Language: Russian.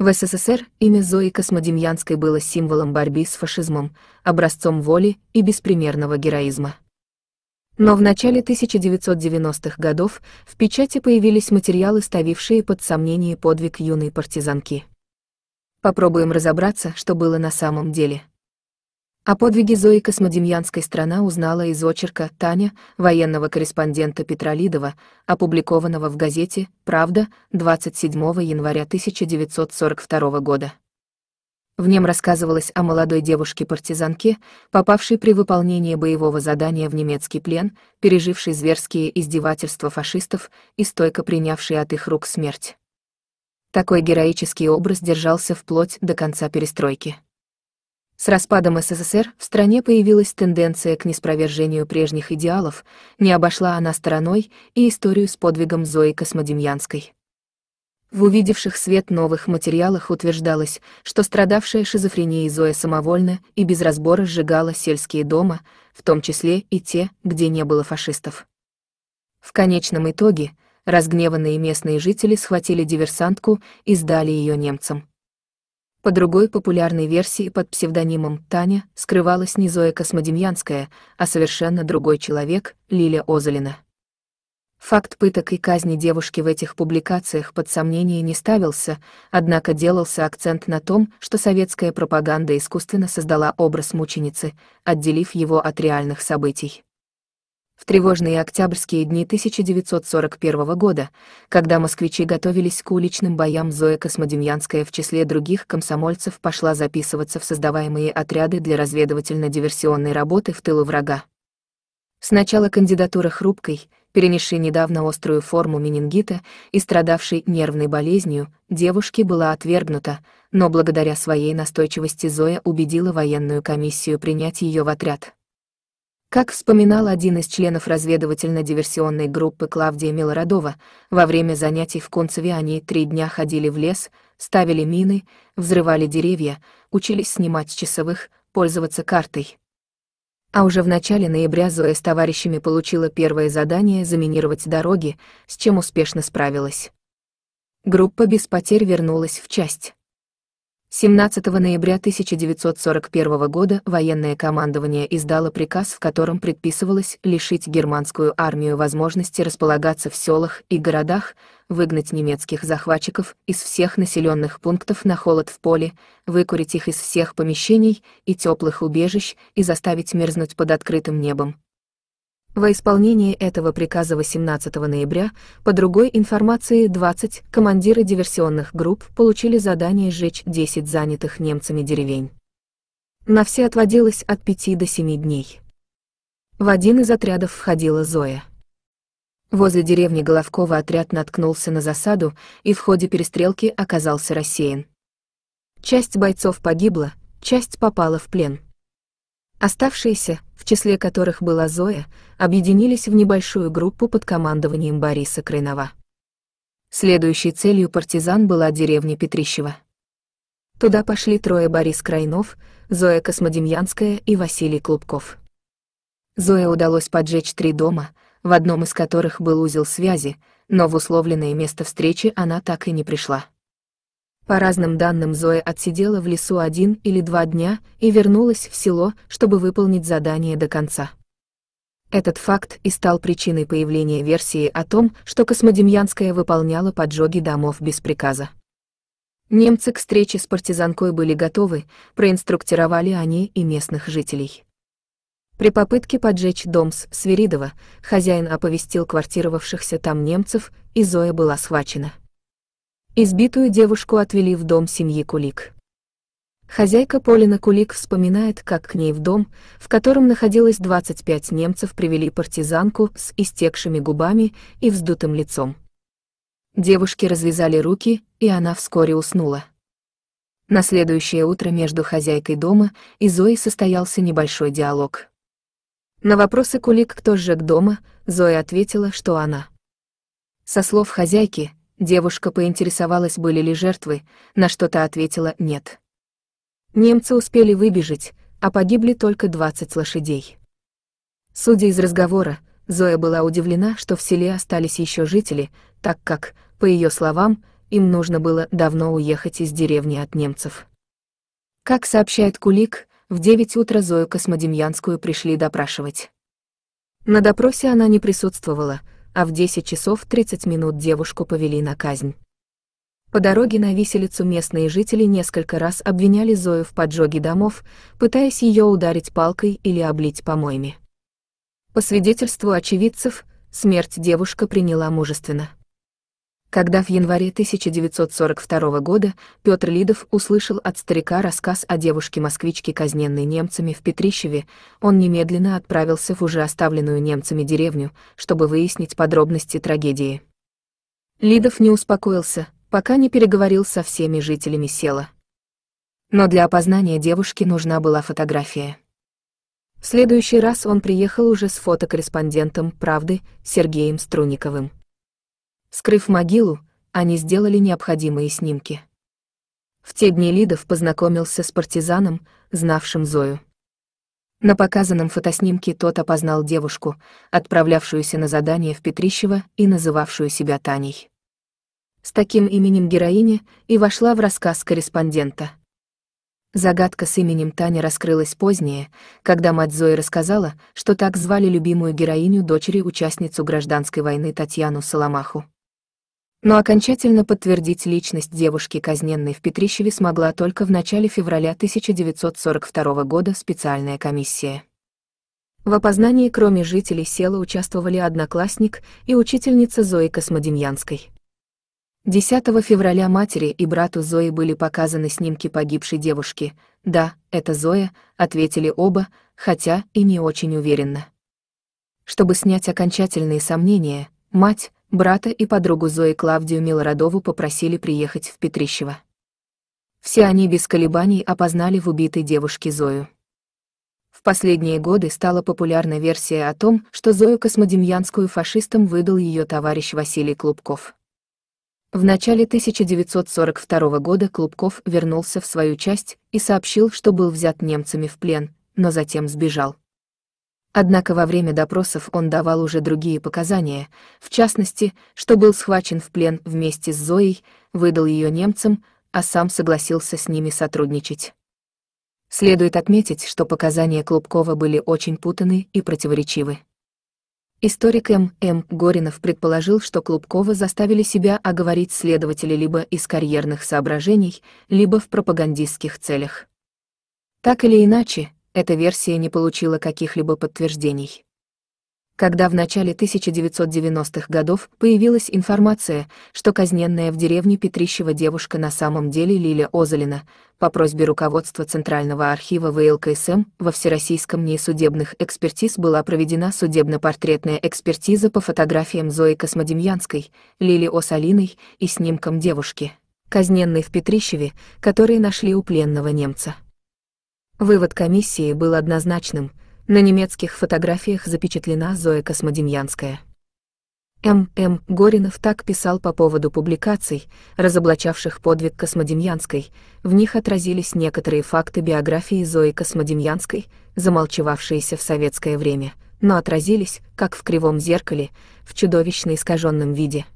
В СССР имя Зои Космодемьянской было символом борьбы с фашизмом, образцом воли и беспримерного героизма. Но в начале 1990-х годов в печати появились материалы, ставившие под сомнение подвиг юной партизанки. Попробуем разобраться, что было на самом деле. О подвиге Зои Космодемьянской страна узнала из очерка «Таня» военного корреспондента Петра Лидова, опубликованного в газете «Правда» 27 января 1942 года. В нем рассказывалось о молодой девушке-партизанке, попавшей при выполнении боевого задания в немецкий плен, пережившей зверские издевательства фашистов и стойко принявшей от их рук смерть. Такой героический образ держался вплоть до конца перестройки. С распадом СССР в стране появилась тенденция к неспровержению прежних идеалов, не обошла она стороной и историю с подвигом Зои Космодемьянской. В увидевших свет новых материалах утверждалось, что страдавшая шизофренией Зоя самовольно и без разбора сжигала сельские дома, в том числе и те, где не было фашистов. В конечном итоге, разгневанные местные жители схватили диверсантку и сдали ее немцам. По другой популярной версии под псевдонимом Таня скрывалась не Зоя Космодемьянская, а совершенно другой человек, Лиля Озолина. Факт пыток и казни девушки в этих публикациях под сомнение не ставился, однако делался акцент на том, что советская пропаганда искусственно создала образ мученицы, отделив его от реальных событий в тревожные октябрьские дни 1941 года, когда москвичи готовились к уличным боям, Зоя Космодемьянская в числе других комсомольцев пошла записываться в создаваемые отряды для разведывательно-диверсионной работы в тылу врага. Сначала кандидатура хрупкой, перенесшей недавно острую форму менингита и страдавшей нервной болезнью, девушке была отвергнута, но благодаря своей настойчивости Зоя убедила военную комиссию принять ее в отряд. Как вспоминал один из членов разведывательно-диверсионной группы Клавдия Милородова, во время занятий в Концеве они три дня ходили в лес, ставили мины, взрывали деревья, учились снимать с часовых, пользоваться картой. А уже в начале ноября Зоя с товарищами получила первое задание заминировать дороги, с чем успешно справилась. Группа без потерь вернулась в часть. 17 ноября 1941 года военное командование издало приказ, в котором предписывалось лишить германскую армию возможности располагаться в селах и городах, выгнать немецких захватчиков из всех населенных пунктов на холод в поле, выкурить их из всех помещений и теплых убежищ и заставить мерзнуть под открытым небом, во исполнение этого приказа 18 ноября, по другой информации 20, командиры диверсионных групп получили задание сжечь 10 занятых немцами деревень. На все отводилось от 5 до 7 дней. В один из отрядов входила Зоя. Возле деревни Головкова отряд наткнулся на засаду и в ходе перестрелки оказался рассеян. Часть бойцов погибла, часть попала в плен. Оставшиеся, в числе которых была Зоя, объединились в небольшую группу под командованием Бориса Крынова. Следующей целью партизан была деревня Петрищева. Туда пошли трое Борис Крайнов, Зоя Космодемьянская и Василий Клубков. Зое удалось поджечь три дома, в одном из которых был узел связи, но в условленное место встречи она так и не пришла. По разным данным Зоя отсидела в лесу один или два дня и вернулась в село, чтобы выполнить задание до конца. Этот факт и стал причиной появления версии о том, что Космодемьянская выполняла поджоги домов без приказа. Немцы к встрече с партизанкой были готовы, проинструктировали они и местных жителей. При попытке поджечь дом с Свиридова, хозяин оповестил квартировавшихся там немцев, и Зоя была схвачена. Избитую девушку отвели в дом семьи Кулик. Хозяйка Полина Кулик вспоминает, как к ней в дом, в котором находилось 25 немцев, привели партизанку с истекшими губами и вздутым лицом. Девушке развязали руки, и она вскоре уснула. На следующее утро между хозяйкой дома и Зоей состоялся небольшой диалог. На вопросы Кулик «Кто сжег дома?» Зоя ответила, что она. Со слов хозяйки, Девушка поинтересовалась, были ли жертвы, на что то ответила «нет». Немцы успели выбежать, а погибли только 20 лошадей. Судя из разговора, Зоя была удивлена, что в селе остались еще жители, так как, по ее словам, им нужно было давно уехать из деревни от немцев. Как сообщает Кулик, в 9 утра Зою Космодемьянскую пришли допрашивать. На допросе она не присутствовала, а в 10 часов 30 минут девушку повели на казнь. По дороге на виселицу местные жители несколько раз обвиняли Зою в поджоге домов, пытаясь ее ударить палкой или облить помоями. По свидетельству очевидцев, смерть девушка приняла мужественно когда в январе 1942 года Петр Лидов услышал от старика рассказ о девушке-москвичке, казненной немцами в Петрищеве, он немедленно отправился в уже оставленную немцами деревню, чтобы выяснить подробности трагедии. Лидов не успокоился, пока не переговорил со всеми жителями села. Но для опознания девушки нужна была фотография. В следующий раз он приехал уже с фотокорреспондентом «Правды» Сергеем Струниковым. Скрыв могилу, они сделали необходимые снимки. В те дни Лидов познакомился с партизаном, знавшим Зою. На показанном фотоснимке тот опознал девушку, отправлявшуюся на задание в Петрищево и называвшую себя Таней. С таким именем героиня и вошла в рассказ корреспондента. Загадка с именем Тани раскрылась позднее, когда мать Зои рассказала, что так звали любимую героиню дочери участницу гражданской войны Татьяну Соломаху. Но окончательно подтвердить личность девушки, казненной в Петрищеве, смогла только в начале февраля 1942 года специальная комиссия. В опознании кроме жителей села участвовали одноклассник и учительница Зои Космодемьянской. 10 февраля матери и брату Зои были показаны снимки погибшей девушки. «Да, это Зоя», — ответили оба, хотя и не очень уверенно. Чтобы снять окончательные сомнения, мать, брата и подругу Зои Клавдию Милородову попросили приехать в Петрищево. Все они без колебаний опознали в убитой девушке Зою. В последние годы стала популярна версия о том, что Зою Космодемьянскую фашистам выдал ее товарищ Василий Клубков. В начале 1942 года Клубков вернулся в свою часть и сообщил, что был взят немцами в плен, но затем сбежал. Однако во время допросов он давал уже другие показания, в частности, что был схвачен в плен вместе с Зоей, выдал ее немцам, а сам согласился с ними сотрудничать. Следует отметить, что показания Клубкова были очень путаны и противоречивы. Историк М. М. Горинов предположил, что Клубкова заставили себя оговорить следователи либо из карьерных соображений, либо в пропагандистских целях. Так или иначе, эта версия не получила каких-либо подтверждений. Когда в начале 1990-х годов появилась информация, что казненная в деревне Петрищева девушка на самом деле Лиля Озолина, по просьбе руководства Центрального архива ВЛКСМ во Всероссийском несудебных экспертиз была проведена судебно-портретная экспертиза по фотографиям Зои Космодемьянской, Лили Осалиной и снимкам девушки, казненной в Петрищеве, которые нашли у пленного немца. Вывод комиссии был однозначным. На немецких фотографиях запечатлена Зоя Космодемьянская. М.М. Горинов так писал по поводу публикаций, разоблачавших подвиг Космодемьянской, в них отразились некоторые факты биографии Зои Космодемьянской, замолчевавшиеся в советское время, но отразились, как в кривом зеркале, в чудовищно искаженном виде –